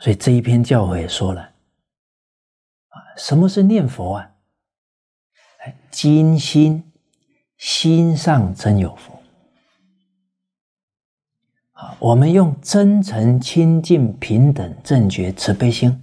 所以这一篇教诲说了，啊，什么是念佛啊？哎，真心心上真有佛。啊，我们用真诚、清净、平等、正觉、慈悲心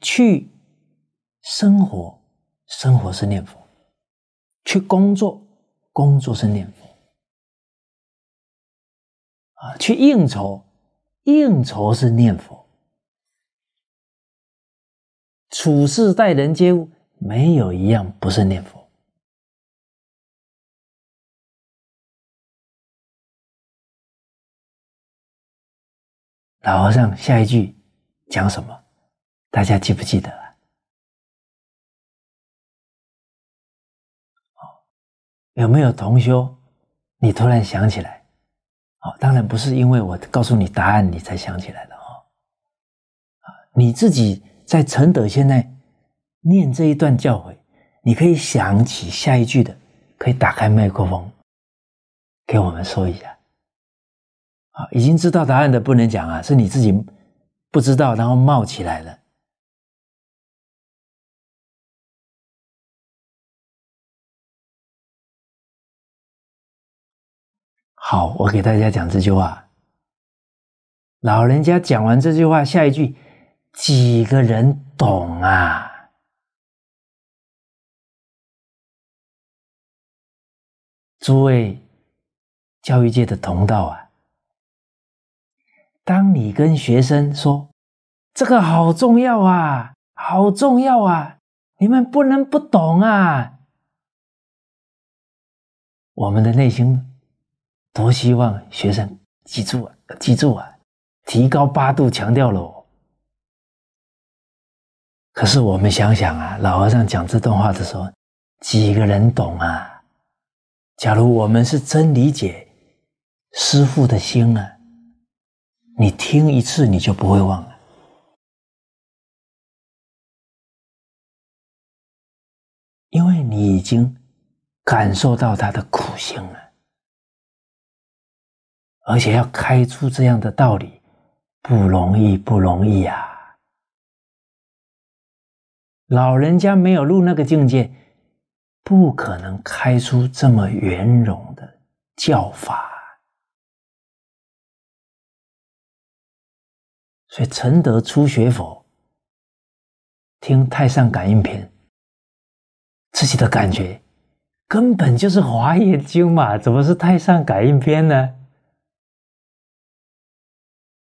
去生活，生活是念佛；去工作，工作是念佛；啊，去应酬。应酬是念佛，处事待人接物，没有一样不是念佛。老和尚下一句讲什么？大家记不记得了？有没有同修？你突然想起来？当然不是因为我告诉你答案，你才想起来的哦。啊，你自己在承德现在念这一段教诲，你可以想起下一句的，可以打开麦克风给我们说一下。啊，已经知道答案的不能讲啊，是你自己不知道，然后冒起来的。好，我给大家讲这句话。老人家讲完这句话，下一句，几个人懂啊？诸位教育界的同道啊，当你跟学生说这个好重要啊，好重要啊，你们不能不懂啊，我们的内心。多希望学生记住啊，记住啊！提高八度，强调喽。可是我们想想啊，老和尚讲这段话的时候，几个人懂啊？假如我们是真理解，师父的心啊，你听一次，你就不会忘了，因为你已经感受到他的苦心了。而且要开出这样的道理，不容易，不容易啊！老人家没有入那个境界，不可能开出这么圆融的教法。所以陈德初学佛，听《太上感应篇》，自己的感觉根本就是《华严经》嘛，怎么是《太上感应篇》呢？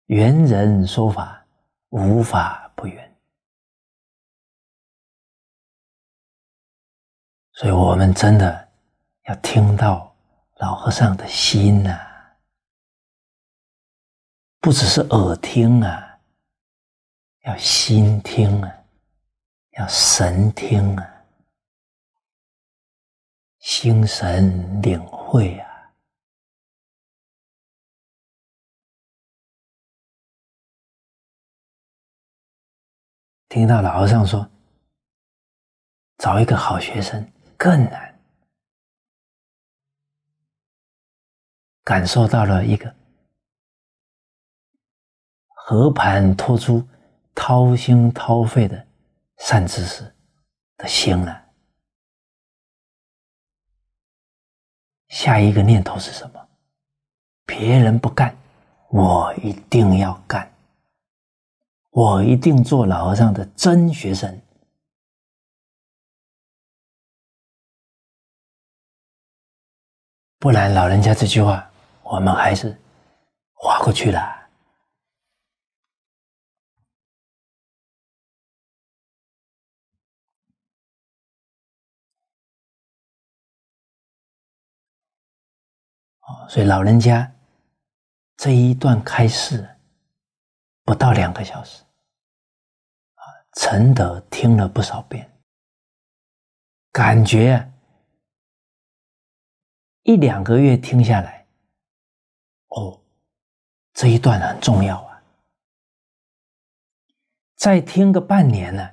缘人说法，无法不缘，所以我们真的要听到老和尚的心呐，不只是耳听啊，要心听啊，要神听啊，心神领会啊。听到老和尚说：“找一个好学生更难。”感受到了一个和盘托出、掏心掏肺的善知识的心了。下一个念头是什么？别人不干，我一定要干。我一定做老和尚的真学生，不然老人家这句话，我们还是划过去了。所以老人家这一段开示不到两个小时。陈德听了不少遍，感觉一两个月听下来，哦，这一段很重要啊。再听个半年呢，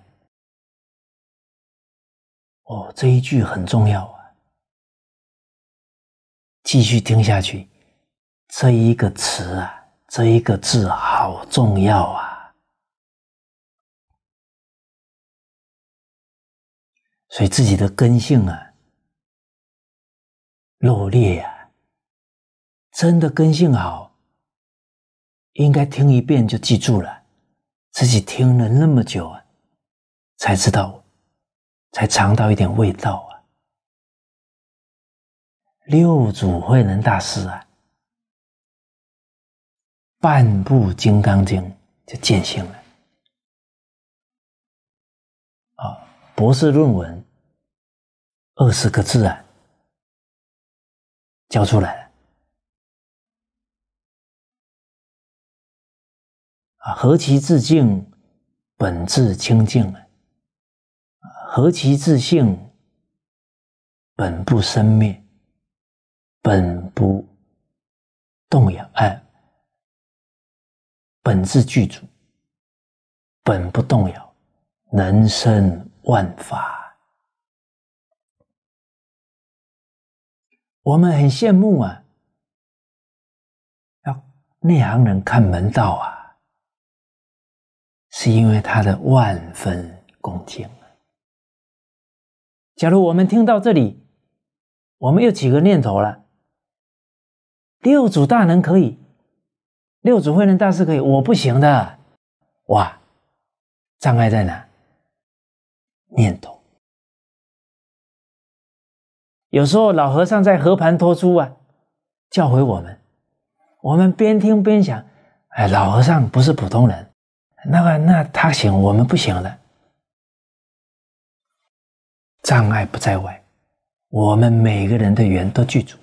哦，这一句很重要啊。继续听下去，这一个词啊，这一个字好重要啊。所以自己的根性啊，落裂呀。真的根性好，应该听一遍就记住了。自己听了那么久啊，才知道，才尝到一点味道啊。六祖慧能大师啊，半部金刚经就见性了。博士论文二十个字啊，交出来了啊！何其自敬，本自清净啊！何其自性，本不生灭，本不动摇哎，本自具足，本不动摇，能生。万法，我们很羡慕啊！要内行人看门道啊，是因为他的万分恭敬假如我们听到这里，我们有几个念头了：六祖大人可以，六祖慧能大师可以，我不行的！哇，障碍在哪？念头，有时候老和尚在和盘托出啊，教诲我们，我们边听边想，哎，老和尚不是普通人，那个那他行，我们不行了。障碍不在外，我们每个人的缘都具足，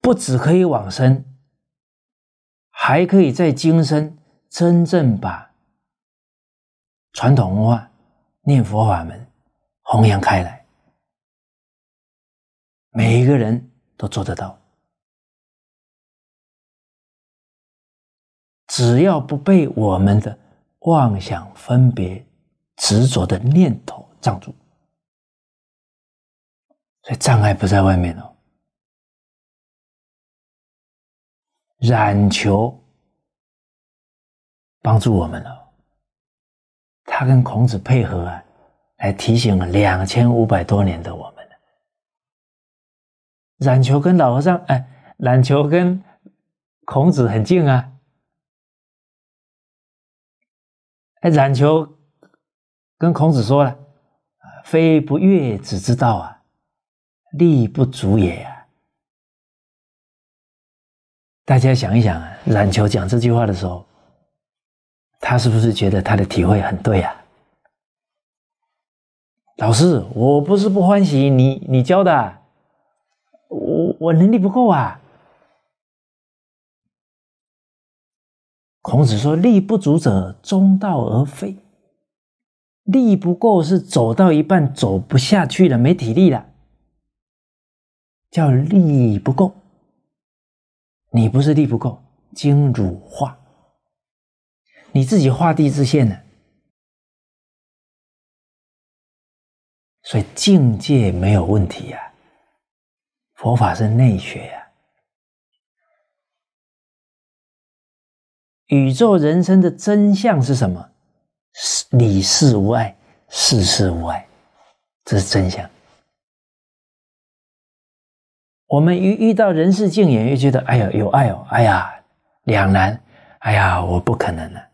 不只可以往生，还可以在今生真正把。传统文化、念佛法门弘扬开来，每一个人都做得到，只要不被我们的妄想、分别、执着的念头障住，所以障碍不在外面了，染求帮助我们了。他跟孔子配合啊，来提醒了两千五百多年的我们了。冉求跟老和尚哎，冉求跟孔子很近啊，哎，冉求跟孔子说了：“非不悦子之道啊，力不足也呀。”大家想一想啊，冉求讲这句话的时候。他是不是觉得他的体会很对呀？老师，我不是不欢喜你，你教的，我我能力不够啊。孔子说：“力不足者，中道而废。力不够是走到一半走不下去了，没体力了，叫力不够。你不是力不够，精主化。”你自己画地自限呢？所以境界没有问题呀。佛法是内学呀。宇宙人生的真相是什么？是理事无碍，事事无碍，这是真相。我们遇遇到人事境缘，越觉得哎呀有爱哦，哎呀两难，哎呀我不可能了。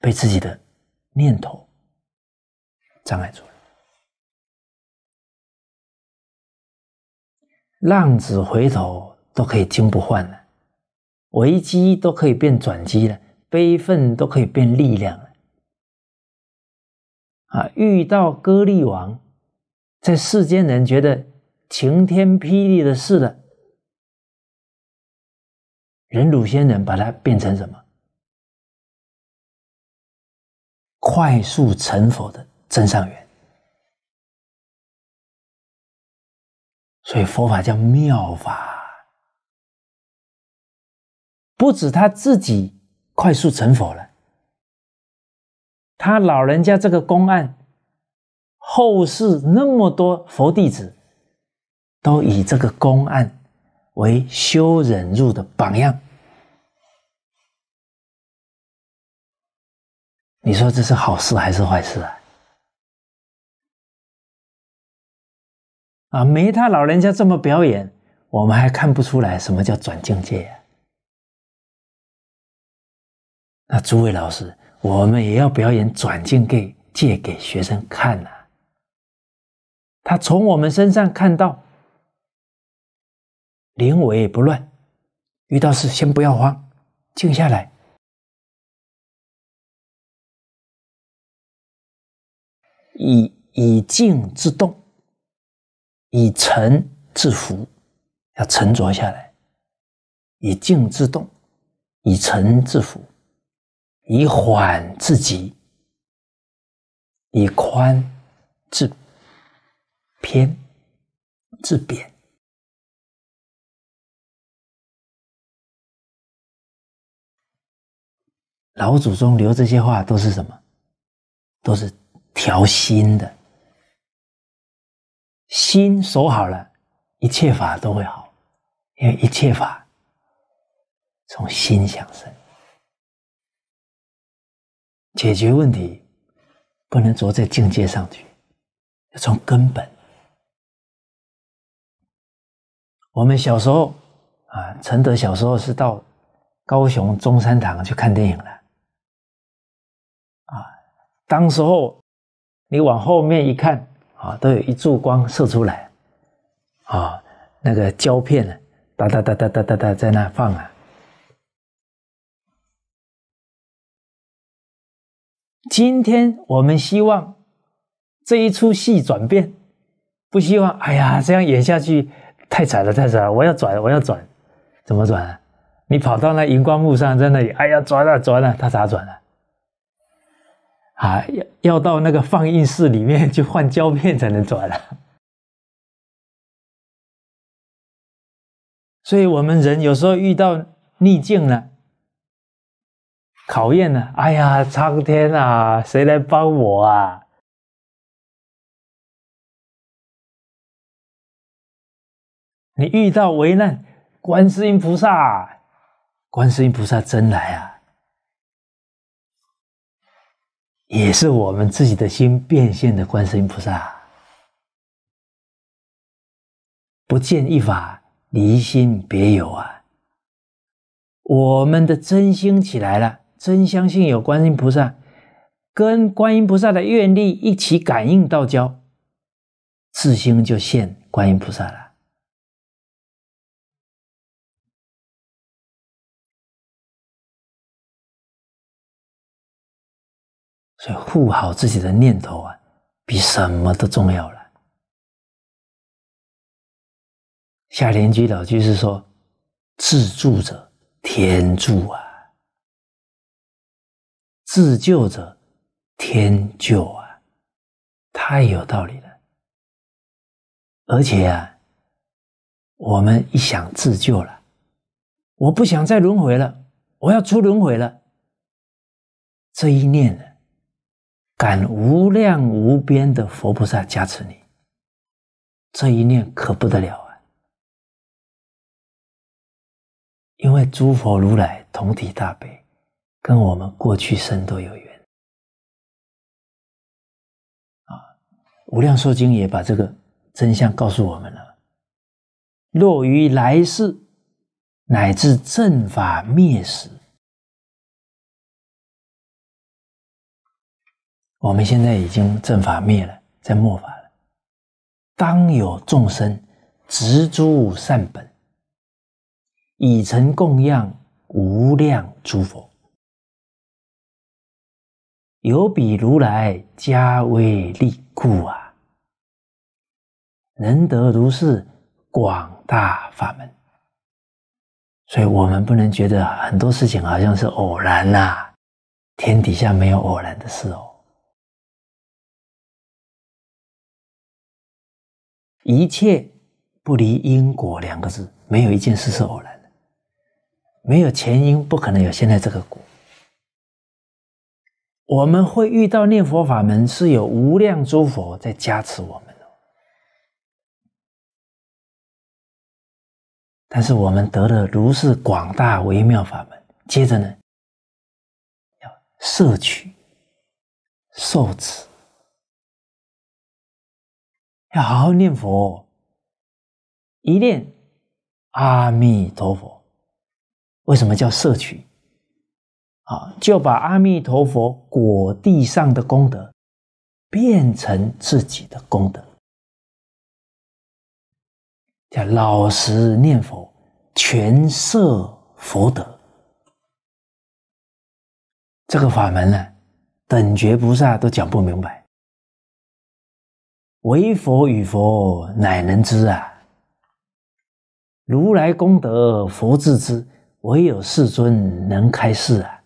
被自己的念头障碍住了，浪子回头都可以金不换了，危机都可以变转机了，悲愤都可以变力量了。啊，遇到割力王，在世间人觉得晴天霹雳的事了，忍辱仙人把它变成什么？快速成佛的真上缘，所以佛法叫妙法，不止他自己快速成佛了，他老人家这个公案，后世那么多佛弟子，都以这个公案为修忍入的榜样。你说这是好事还是坏事啊？啊，没他老人家这么表演，我们还看不出来什么叫转境界啊。那诸位老师，我们也要表演转境给借给学生看呐。他从我们身上看到，临危不乱，遇到事先不要慌，静下来。以以静制动，以沉制浮，要沉着下来。以静制动，以沉制浮，以缓制急，以宽制偏，制扁。老祖宗留这些话都是什么？都是。调心的，心守好了，一切法都会好，因为一切法从心想生。解决问题不能着在境界上去，要从根本。我们小时候啊，陈德小时候是到高雄中山堂去看电影的，啊，当时候。你往后面一看，啊，都有一柱光射出来，啊，那个胶片呢，哒哒哒哒哒哒哒在那放啊。今天我们希望这一出戏转变，不希望，哎呀，这样演下去太惨了，太惨了，我要转，我要转，怎么转？你跑到那荧光幕上，在那里，哎呀，转了，转了，他咋转了？啊，要要到那个放映室里面去换胶片才能转了。所以，我们人有时候遇到逆境了、考验了，哎呀，苍天啊，谁来帮我啊？你遇到危难，观世音菩萨，观世音菩萨真来啊！也是我们自己的心变现的观世音菩萨，不见一法离心别有啊。我们的真心起来了，真相信有观音菩萨，跟观音菩萨的愿力一起感应道交，自心就现观音菩萨了。所以护好自己的念头啊，比什么都重要了。夏莲居老居士说：“自助者天助啊，自救者天救啊，太有道理了。”而且啊，我们一想自救了，我不想再轮回了，我要出轮回了，这一念呢？感无量无边的佛菩萨加持你，这一念可不得了啊！因为诸佛如来同体大悲，跟我们过去生都有缘。啊，《无量寿经》也把这个真相告诉我们了：，若于来世，乃至正法灭时。我们现在已经正法灭了，在末法了。当有众生执诸善本，以成供养无量诸佛，有比如来加威力故啊，能得如是广大法门。所以我们不能觉得很多事情好像是偶然呐，天底下没有偶然的事哦。一切不离因果两个字，没有一件事是偶然的，没有前因不可能有现在这个果。我们会遇到念佛法门，是有无量诸佛在加持我们的，但是我们得了如是广大微妙法门，接着呢，要摄取受持。要好好念佛，一念阿弥陀佛，为什么叫摄取？啊，就把阿弥陀佛果地上的功德变成自己的功德，叫老实念佛，全摄佛德。这个法门呢，等觉菩萨都讲不明白。唯佛与佛乃能知啊！如来功德佛自知，唯有世尊能开示啊！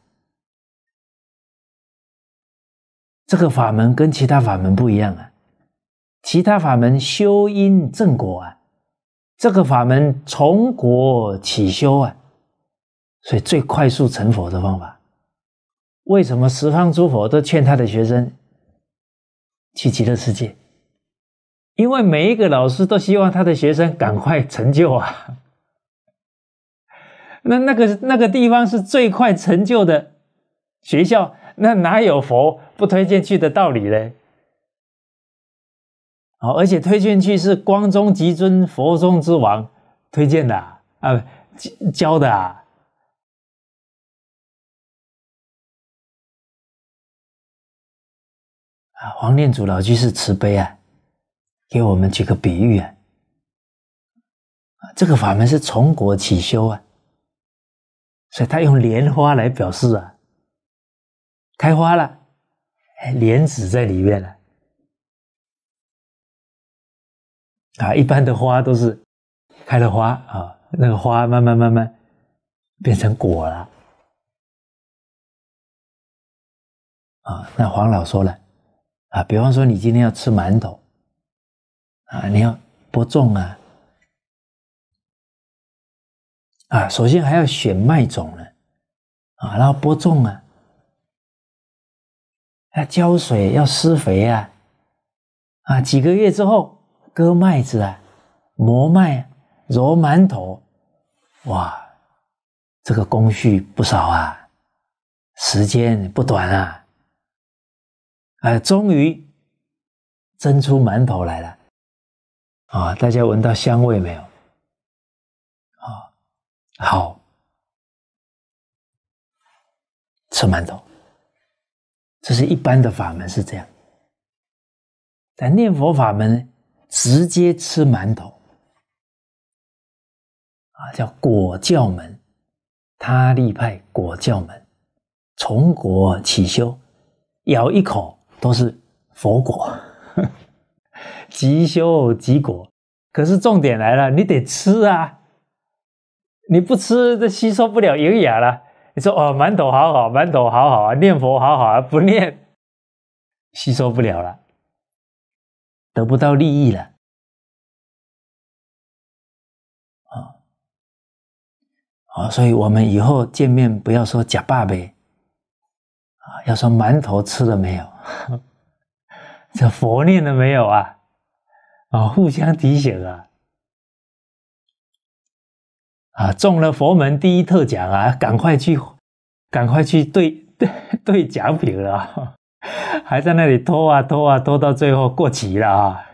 这个法门跟其他法门不一样啊！其他法门修因正果啊，这个法门从果起修啊，所以最快速成佛的方法。为什么十方诸佛都劝他的学生去极乐世界？因为每一个老师都希望他的学生赶快成就啊，那那个那个地方是最快成就的学校，那哪有佛不推荐去的道理呢？好，而且推荐去是光中极尊佛中之王推荐的啊，教的啊，黄念祖老居士慈悲啊。给我们几个比喻啊，这个法门是从果起修啊，所以他用莲花来表示啊，开花了，莲子在里面了啊，一般的花都是开了花啊，那个花慢慢慢慢变成果了啊，那黄老说了啊，比方说你今天要吃馒头。啊，你要播种啊！啊，首先还要选麦种呢，啊，然后播种啊，要浇水，要施肥啊，啊，几个月之后割麦子啊，磨麦，揉馒头，哇，这个工序不少啊，时间不短啊，啊，终于蒸出馒头来了。啊，大家闻到香味没有？啊，好，吃馒头。这是一般的法门是这样，但念佛法门直接吃馒头啊，叫果教门，他利派果教门，从果起修，咬一口都是佛果。即修即果，可是重点来了，你得吃啊！你不吃，这吸收不了营养了。你说哦，馒头好好，馒头好好啊，念佛好好啊，不念，吸收不了了，得不到利益了。啊，好，所以我们以后见面不要说假爸呗，啊，要说馒头吃了没有，这佛念了没有啊？啊，互相提醒啊！啊，中了佛门第一特奖啊，赶快去，赶快去兑兑兑奖品了，还在那里拖啊拖啊拖，到最后过期了啊！